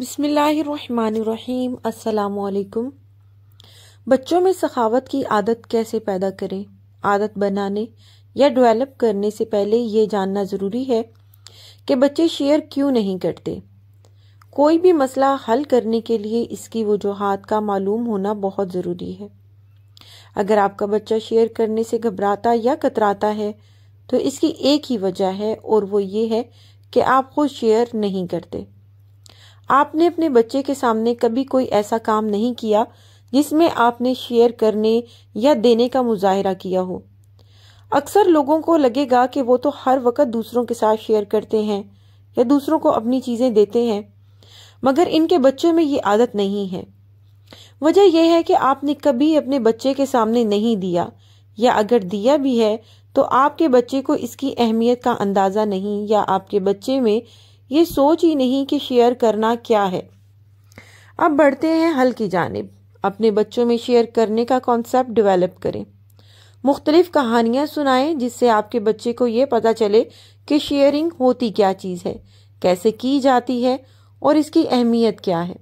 बिसमीम् अल्लाम बच्चों में सखावत की आदत कैसे पैदा करें आदत बनाने या डेवलप करने से पहले ये जानना ज़रूरी है कि बच्चे शेयर क्यों नहीं करते कोई भी मसला हल करने के लिए इसकी वजूहत का मालूम होना बहुत ज़रूरी है अगर आपका बच्चा शेयर करने से घबराता या कतराता है तो इसकी एक ही वजह है और वो ये है कि आप खुद शेयर नहीं करते आपने अपने बच्चे के सामने कभी कोई ऐसा काम नहीं किया जिसमें आपने शेयर करने या देने का मुजाहरा किया हो अक्सर लोगों को लगेगा कि वो तो हर वक्त दूसरों के साथ शेयर करते हैं या दूसरों को अपनी चीज़ें देते हैं मगर इनके बच्चों में ये आदत नहीं है वजह यह है कि आपने कभी अपने बच्चे के सामने नहीं दिया या अगर दिया भी है तो आपके बच्चे को इसकी अहमियत का अंदाज़ा नहीं या आपके बच्चे में ये सोच ही नहीं कि शेयर करना क्या है अब बढ़ते हैं हल की जानब अपने बच्चों में शेयर करने का कॉन्सेप्ट डेवलप करें मुख्तलिफ़ कहानियाँ सुनाएं जिससे आपके बच्चे को ये पता चले कि शेयरिंग होती क्या चीज़ है कैसे की जाती है और इसकी अहमियत क्या है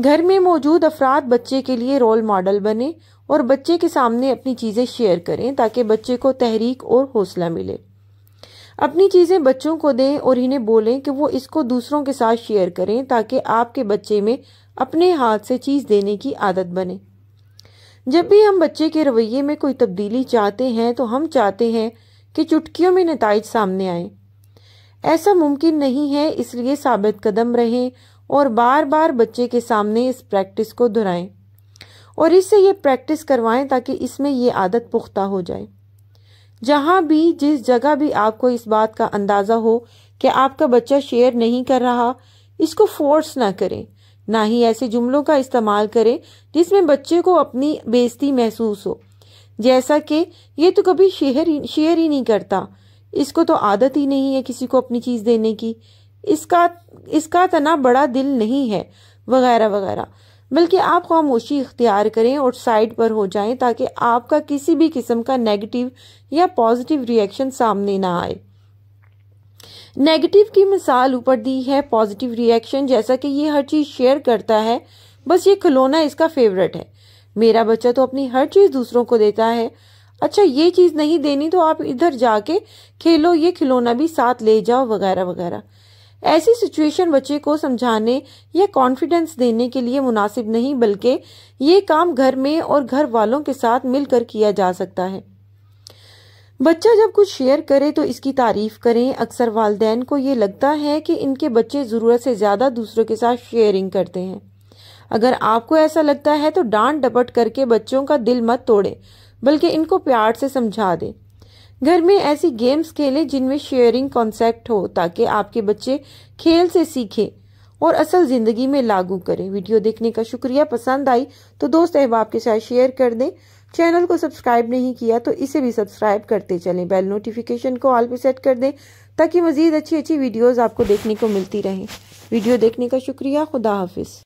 घर में मौजूद अफराद बच्चे के लिए रोल मॉडल बने और बच्चे के सामने अपनी चीज़ें शेयर करें ताकि बच्चे को तहरीक और हौसला मिले अपनी चीज़ें बच्चों को दें और इन्हें बोलें कि वो इसको दूसरों के साथ शेयर करें ताकि आपके बच्चे में अपने हाथ से चीज़ देने की आदत बने जब भी हम बच्चे के रवैये में कोई तब्दीली चाहते हैं तो हम चाहते हैं कि चुटकियों में नतज सामने आए ऐसा मुमकिन नहीं है इसलिए साबित कदम रहें और बार बार बच्चे के सामने इस प्रैक्टिस को दोहराएं और इससे ये प्रैक्टिस करवाएं ताकि इसमें ये आदत पुख्ता हो जाए जहाँ भी जिस जगह भी आपको इस बात का अंदाज़ा हो कि आपका बच्चा शेयर नहीं कर रहा इसको फोर्स ना करें ना ही ऐसे जुमलों का इस्तेमाल करें जिसमें बच्चे को अपनी बेइज्जती महसूस हो जैसा कि ये तो कभी शेयर ही शेयर ही नहीं करता इसको तो आदत ही नहीं है किसी को अपनी चीज़ देने की इसका इसका तना बड़ा दिल नहीं है वगैरह वगैरह बल्कि आप खामोशी इख्तियार करें और साइड पर हो जाएं ताकि आपका किसी भी किस्म का नेगेटिव या पॉजिटिव रिएक्शन सामने ना आए नेगेटिव की मिसाल ऊपर दी है पॉजिटिव रिएक्शन जैसा कि ये हर चीज़ शेयर करता है बस ये खिलौना इसका फेवरेट है मेरा बच्चा तो अपनी हर चीज़ दूसरों को देता है अच्छा ये चीज़ नहीं देनी तो आप इधर जाके खेलो ये खिलौना भी साथ ले जाओ वगैरह वगैरह ऐसी सिचुएशन बच्चे को समझाने या कॉन्फिडेंस देने के लिए मुनासिब नहीं बल्कि ये काम घर में और घर वालों के साथ मिलकर किया जा सकता है बच्चा जब कुछ शेयर करे तो इसकी तारीफ करें अक्सर वालदे को ये लगता है कि इनके बच्चे ज़रूरत से ज़्यादा दूसरों के साथ शेयरिंग करते हैं अगर आपको ऐसा लगता है तो डांट डपट करके बच्चों का दिल मत तोड़े बल्कि इनको प्यार से समझा दें घर में ऐसी गेम्स खेलें जिनमें शेयरिंग कॉन्सेप्ट हो ताकि आपके बच्चे खेल से सीखें और असल ज़िंदगी में लागू करें वीडियो देखने का शुक्रिया पसंद आई तो दोस्त अहबाब के साथ शेयर कर दें चैनल को सब्सक्राइब नहीं किया तो इसे भी सब्सक्राइब करते चलें बेल नोटिफिकेशन को ऑल पे सेट कर दें ताकि मज़ीद अच्छी अच्छी वीडियोज़ आपको देखने को मिलती रहें वीडियो देखने का शुक्रिया खुदा हाफिज़